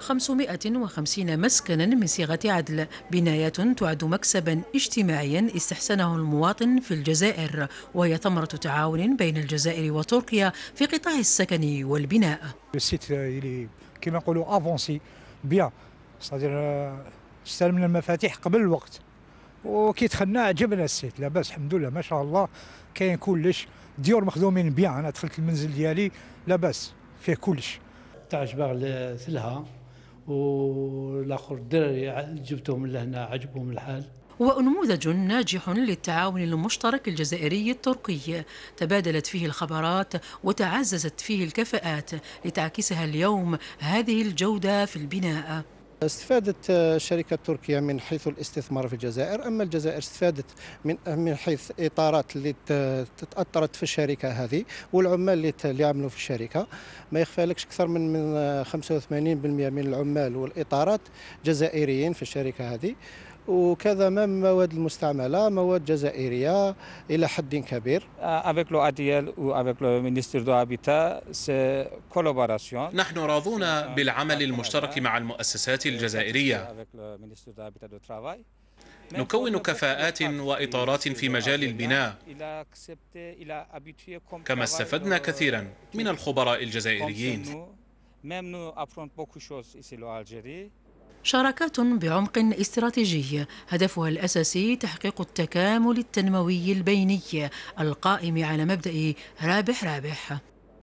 550 مسكنا من صيغة عدل بنايات تعد مكسبا اجتماعيا استحسنه المواطن في الجزائر وهي ثمرة تعاون بين الجزائر وتركيا في قطاع السكن والبناء كما نقولوا افونسي بيان استاذير استلمنا المفاتيح قبل الوقت وكي دخلنا عجبنا السيت لاباس الحمد لله ما شاء الله كاين كلش ديور مخدومين بيان انا دخلت المنزل ديالي لاباس فيه كلش جبار سلها والاخر الدراري يعني جبتهم لهنا عجبهم الحال ونموذج ناجح للتعاون المشترك الجزائري التركي تبادلت فيه الخبرات وتعززت فيه الكفاءات لتعكسها اليوم هذه الجوده في البناء استفادت الشركة آه، التركية من حيث الاستثمار في الجزائر أما الجزائر استفادت من آه، من حيث إطارات اللي تأثرت في الشركة هذه والعمال اللي يعملوا في الشركة ما يخفالكش أكثر من من 85% آه، من العمال والإطارات جزائريين في الشركة هذه وكذا من مواد المستعملة مواد جزائرية إلى حد كبير آه، نحن راضون بالعمل المشترك مع المؤسسات الجزائرية نكون كفاءات واطارات في مجال البناء كما استفدنا كثيرا من الخبراء الجزائريين شراكات بعمق استراتيجي هدفها الأساسي تحقيق التكامل التنموي البيني القائم على مبدأ رابح رابح